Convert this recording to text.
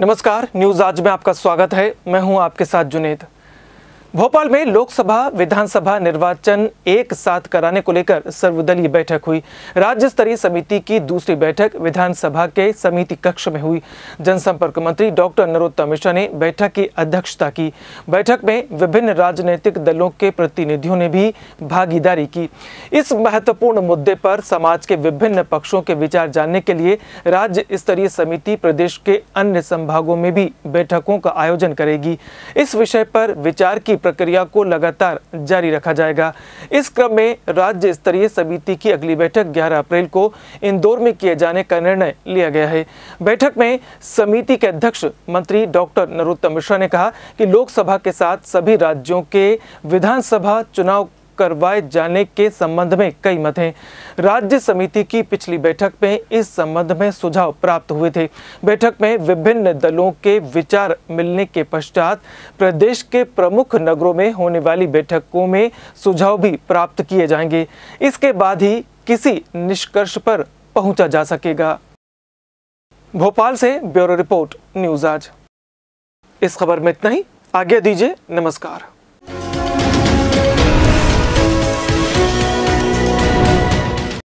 नमस्कार न्यूज आज में आपका स्वागत है मैं हूं आपके साथ जुनेद भोपाल में लोकसभा विधानसभा निर्वाचन एक साथ कराने को लेकर सर्वदलीय बैठक हुई राज्य स्तरीय समिति की दूसरी बैठक विधानसभा के समिति कक्ष में हुई जनसंपर्क मंत्री डॉक्टर नरोत्तम मिश्रा ने बैठक की अध्यक्षता की बैठक में विभिन्न राजनीतिक दलों के प्रतिनिधियों ने भी भागीदारी की इस महत्वपूर्ण मुद्दे पर समाज के विभिन्न पक्षों के विचार जानने के लिए राज्य स्तरीय समिति प्रदेश के अन्य संभागों में भी बैठकों का आयोजन करेगी इस विषय पर विचार की प्रक्रिया को लगातार जारी रखा जाएगा इस क्रम में राज्य स्तरीय समिति की अगली बैठक 11 अप्रैल को इंदौर में किए जाने का निर्णय लिया गया है बैठक में समिति के अध्यक्ष मंत्री डॉक्टर नरोत्तम मिश्रा ने कहा कि लोकसभा के साथ सभी राज्यों के विधानसभा चुनाव करवाए जाने के संबंध में कई मत हैं राज्य समिति की पिछली बैठक में इस संबंध में सुझाव प्राप्त हुए थे बैठक में विभिन्न दलों के विचार मिलने के पश्चात प्रदेश के प्रमुख नगरों में होने वाली बैठकों में सुझाव भी प्राप्त किए जाएंगे इसके बाद ही किसी निष्कर्ष पर पहुंचा जा सकेगा भोपाल से ब्यूरो रिपोर्ट न्यूज आज इस खबर में इतना ही आज्ञा दीजिए नमस्कार